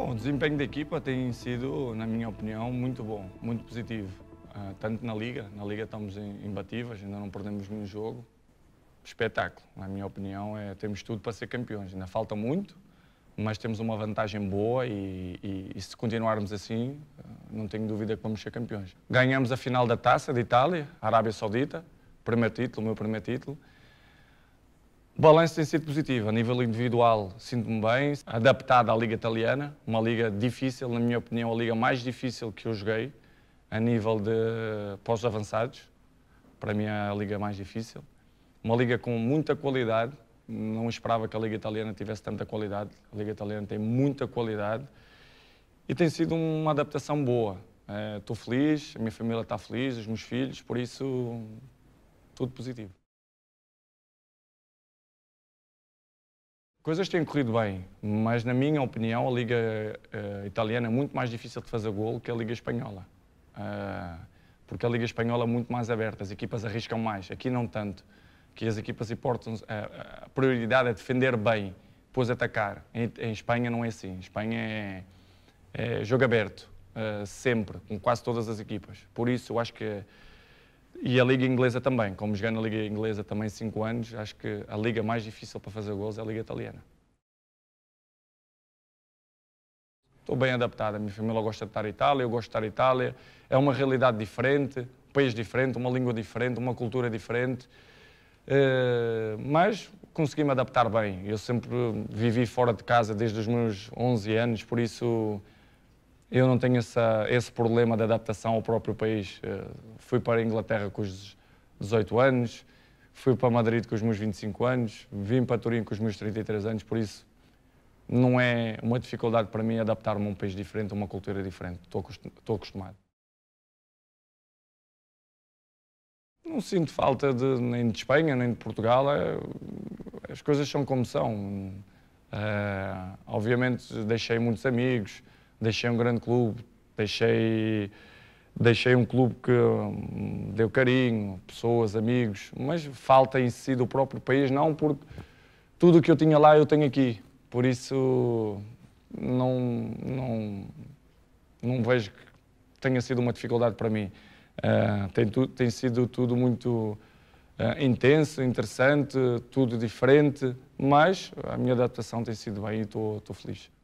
Bom, o desempenho da equipa tem sido, na minha opinião, muito bom, muito positivo. Uh, tanto na Liga, na Liga estamos imbatíveis, ainda não perdemos nenhum jogo. Espetáculo, na minha opinião, é, temos tudo para ser campeões. Ainda falta muito, mas temos uma vantagem boa e, e, e se continuarmos assim, ah, não tenho dúvida que vamos ser campeões. Ganhamos a final da Taça de Itália, Arábia Saudita, primeiro título, meu primeiro título. Balanço tem sido positivo. A nível individual, sinto-me bem, adaptado à Liga Italiana, uma liga difícil, na minha opinião, a liga mais difícil que eu joguei, a nível de pós-avançados. Para mim, é a liga mais difícil. Uma liga com muita qualidade. Não esperava que a Liga Italiana tivesse tanta qualidade. A Liga Italiana tem muita qualidade. E tem sido uma adaptação boa. Estou eh, feliz, a minha família está feliz, os meus filhos, por isso, tudo positivo. coisas têm corrido bem, mas na minha opinião a Liga uh, Italiana é muito mais difícil de fazer gol que a Liga Espanhola. Uh, porque a Liga Espanhola é muito mais aberta, as equipas arriscam mais, aqui não tanto. Que as equipas importam, a, eh, a prioridade é defender bem, depois atacar. Em, em Espanha não é assim, em Espanha é, é jogo aberto, uh, sempre, com quase todas as equipas. Por isso eu acho que e a Liga Inglesa também. Como joguei na Liga Inglesa também 5 anos, acho que a liga mais difícil para fazer gols é a Liga Italiana. Estou bem adaptado. A minha família gosta de estar em Itália, eu gosto de estar em Itália. É uma realidade diferente, um país diferente, uma língua diferente, uma cultura diferente. Eh, mas consegui me adaptar bem. Eu sempre vivi fora de casa desde os meus 11 anos, por isso eu não tenho essa, esse problema de adaptação ao próprio país. Eh, fui para a Inglaterra com os 18 anos, fui para Madrid com os meus 25 anos, vim para Turim com os meus 33 anos, por isso não é uma dificuldade para mim adaptar-me a um país diferente, a uma cultura diferente. Estou acostumado. Não sinto falta de, nem de Espanha, nem de Portugal. É, as coisas são como são. Uh, obviamente deixei muitos amigos, deixei um grande clube, deixei, deixei um clube que hum, deu carinho, pessoas, amigos, mas falta em si do próprio país, não porque tudo o que eu tinha lá eu tenho aqui. Por isso não, não, não vejo que tenha sido uma dificuldade para mim. Uh, tem, tu, tem sido tudo muito uh, intenso, interessante, tudo diferente, mas a minha adaptação tem sido bem e estou feliz.